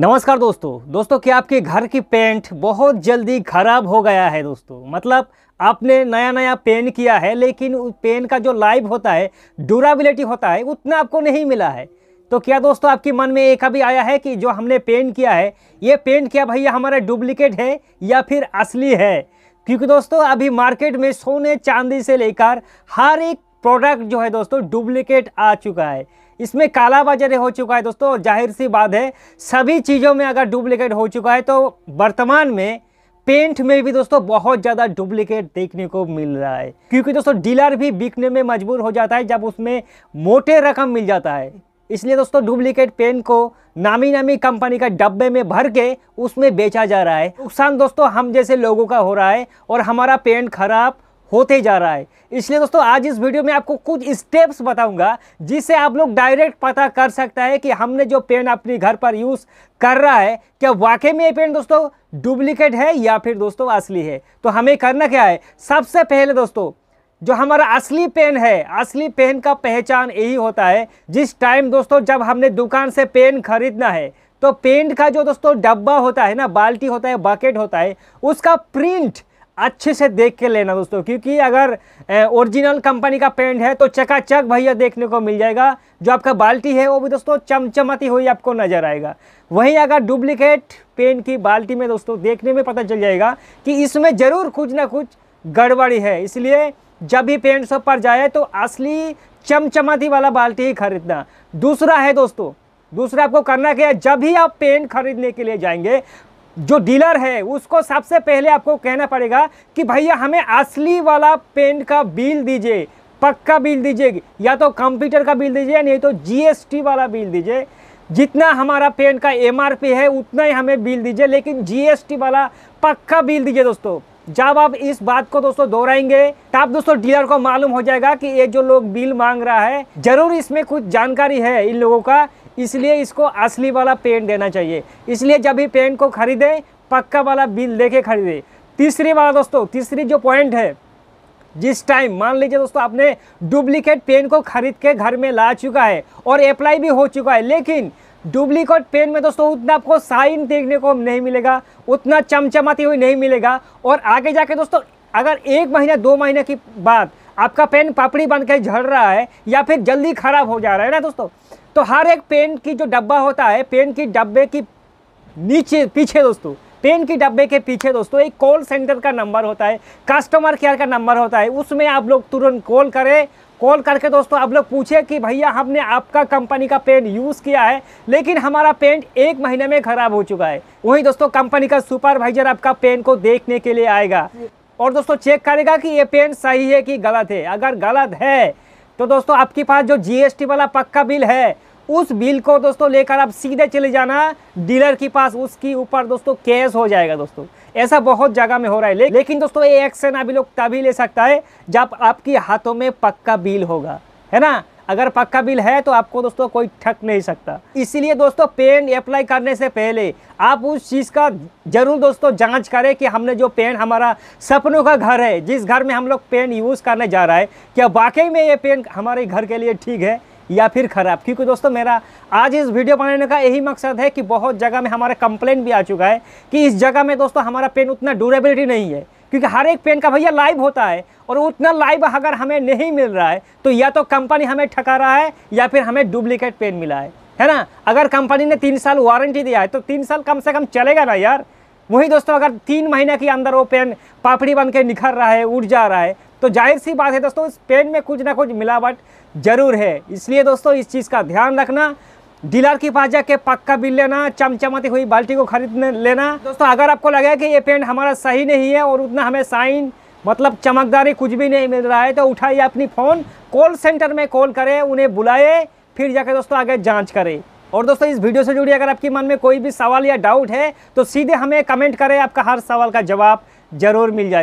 नमस्कार दोस्तों दोस्तों क्या आपके घर की पेंट बहुत जल्दी ख़राब हो गया है दोस्तों मतलब आपने नया नया पेन किया है लेकिन उस पेन का जो लाइफ होता है ड्यूराबिलिटी होता है उतना आपको नहीं मिला है तो क्या दोस्तों आपके मन में एक अभी आया है कि जो हमने पेन किया है ये पेन क्या भैया हमारा डुप्लीकेट है या फिर असली है क्योंकि दोस्तों अभी मार्केट में सोने चांदी से लेकर हर एक प्रोडक्ट जो है दोस्तों डुप्लीकेट आ चुका है इसमें काला बाजारी हो चुका है दोस्तों जाहिर सी बात है सभी चीज़ों में अगर डुप्लीकेट हो चुका है तो वर्तमान में पेंट में भी दोस्तों बहुत ज़्यादा डुप्लीकेट देखने को मिल रहा है क्योंकि दोस्तों डीलर भी बिकने में मजबूर हो जाता है जब उसमें मोटे रकम मिल जाता है इसलिए दोस्तों डुप्लीकेट पेन को नामी नामी कंपनी का डब्बे में भर के उसमें बेचा जा रहा है नुकसान दोस्तों हम जैसे लोगों का हो रहा है और हमारा पेन खराब होते जा रहा है इसलिए दोस्तों आज इस वीडियो में आपको कुछ स्टेप्स बताऊंगा जिससे आप लोग डायरेक्ट पता कर सकता है कि हमने जो पेन अपने घर पर यूज़ कर रहा है क्या वाकई में ये पेन दोस्तों डुप्लीकेट है या फिर दोस्तों असली है तो हमें करना क्या है सबसे पहले दोस्तों जो हमारा असली पेन है असली पेन का पहचान यही होता है जिस टाइम दोस्तों जब हमने दुकान से पेन खरीदना है तो पेंट का जो दोस्तों डब्बा होता है ना बाल्टी होता है बकेट होता है उसका प्रिंट अच्छे से देख के लेना दोस्तों क्योंकि अगर ओरिजिनल कंपनी का पेंट है तो चकाचक भैया देखने को मिल जाएगा जो आपका बाल्टी है वो भी दोस्तों चमचमाती हुई आपको नज़र आएगा वहीं अगर डुप्लीकेट पेंट की बाल्टी में दोस्तों देखने में पता चल जाएगा कि इसमें ज़रूर कुछ ना कुछ गड़बड़ी है इसलिए जब भी पेंट शॉप पर जाए तो असली चमचमाती वाला बाल्टी ही खरीदना दूसरा है दोस्तों दूसरा आपको करना क्या है जब भी आप पेंट खरीदने के लिए जाएंगे जो डीलर है उसको सबसे पहले आपको कहना पड़ेगा कि भैया हमें असली वाला पेंट का बिल दीजिए पक्का बिल दीजिए या तो कंप्यूटर का बिल दीजिए नहीं तो जीएसटी वाला बिल दीजिए जितना हमारा पेंट का एमआरपी है उतना ही हमें बिल दीजिए लेकिन जीएसटी वाला पक्का बिल दीजिए दोस्तों जब आप इस बात को दोस्तों दोहराएंगे तब दोस्तों डीलर को मालूम हो जाएगा कि ये जो लोग बिल मांग रहा है जरूर इसमें कुछ जानकारी है इन लोगों का इसलिए इसको असली वाला पेंट देना चाहिए इसलिए जब भी पेंट को खरीदें पक्का वाला बिल दे खरीदें तीसरी बात दोस्तों तीसरी जो पॉइंट है जिस टाइम मान लीजिए दोस्तों आपने डुप्लीकेट पेन को खरीद के घर में ला चुका है और अप्लाई भी हो चुका है लेकिन डुप्लीकेट पेन में दोस्तों उतना आपको साइन देखने को नहीं मिलेगा उतना चमचमाती हुई नहीं मिलेगा और आगे जाके दोस्तों अगर एक महीना दो महीने की बाद आपका पेन पापड़ी बन के झड़ रहा है या फिर जल्दी ख़राब हो जा रहा है ना दोस्तों तो हर एक पेन की जो डब्बा होता है पेन की डब्बे की नीचे पीछे दोस्तों पेन की डब्बे के पीछे दोस्तों एक कॉल सेंटर का नंबर होता है कस्टमर केयर का नंबर होता है उसमें आप लोग तुरंत कॉल करें कॉल करके दोस्तों आप लोग पूछे कि भैया हमने आपका कंपनी का पेंट यूज़ किया है लेकिन हमारा पेंट एक महीने में ख़राब हो चुका है वहीं दोस्तों कंपनी का सुपरवाइजर आपका पेंट को देखने के लिए आएगा और दोस्तों चेक करेगा कि ये पेंट सही है कि गलत है अगर गलत है तो दोस्तों आपके पास जो जीएसटी वाला पक्का बिल है उस बिल को दोस्तों लेकर आप सीधे चले जाना डीलर के पास उसके ऊपर दोस्तों केस हो जाएगा दोस्तों ऐसा बहुत जगह में हो रहा है ले, लेकिन दोस्तों ये एक्शन अभी लोग तभी ले सकता है जब आपके हाथों में पक्का बिल होगा है ना अगर पक्का बिल है तो आपको दोस्तों कोई ठक नहीं सकता इसीलिए दोस्तों पेन अप्लाई करने से पहले आप उस चीज़ का ज़रूर दोस्तों जांच करें कि हमने जो पेन हमारा सपनों का घर है जिस घर में हम लोग पेन यूज़ करने जा रहा है क्या वाकई में ये पेन हमारे घर के लिए ठीक है या फिर ख़राब क्योंकि दोस्तों मेरा आज इस वीडियो बनाने का यही मकसद है कि बहुत जगह में हमारा कंप्लेंट भी आ चुका है कि इस जगह में दोस्तों हमारा पेन उतना ड्यूरेबिलिटी नहीं है क्योंकि हर एक पेन का भैया लाइव होता है और उतना लाइव अगर हमें नहीं मिल रहा है तो या तो कंपनी हमें ठका रहा है या फिर हमें डुप्लीकेट पेन मिला है है ना अगर कंपनी ने तीन साल वारंटी दिया है तो तीन साल कम से कम चलेगा ना यार वही दोस्तों अगर तीन महीने के अंदर वो पेन पापड़ी बन के निखर रहा है उठ जा रहा है तो जाहिर सी बात है दोस्तों इस पेन में कुछ ना कुछ मिलावट जरूर है इसलिए दोस्तों इस चीज़ का ध्यान रखना डीलर के पास जाके पक्का बिल लेना चमचमाती हुई बाल्टी को खरीद लेना दोस्तों अगर आपको लगे कि ये पेंट हमारा सही नहीं है और उतना हमें साइन मतलब चमकदारी कुछ भी नहीं मिल रहा है तो उठाइए अपनी फ़ोन कॉल सेंटर में कॉल करें उन्हें बुलाए फिर जाकर दोस्तों आगे जांच करें और दोस्तों इस वीडियो से जुड़ी अगर आपके मन में कोई भी सवाल या डाउट है तो सीधे हमें कमेंट करें आपका हर सवाल का जवाब ज़रूर मिल जाएगा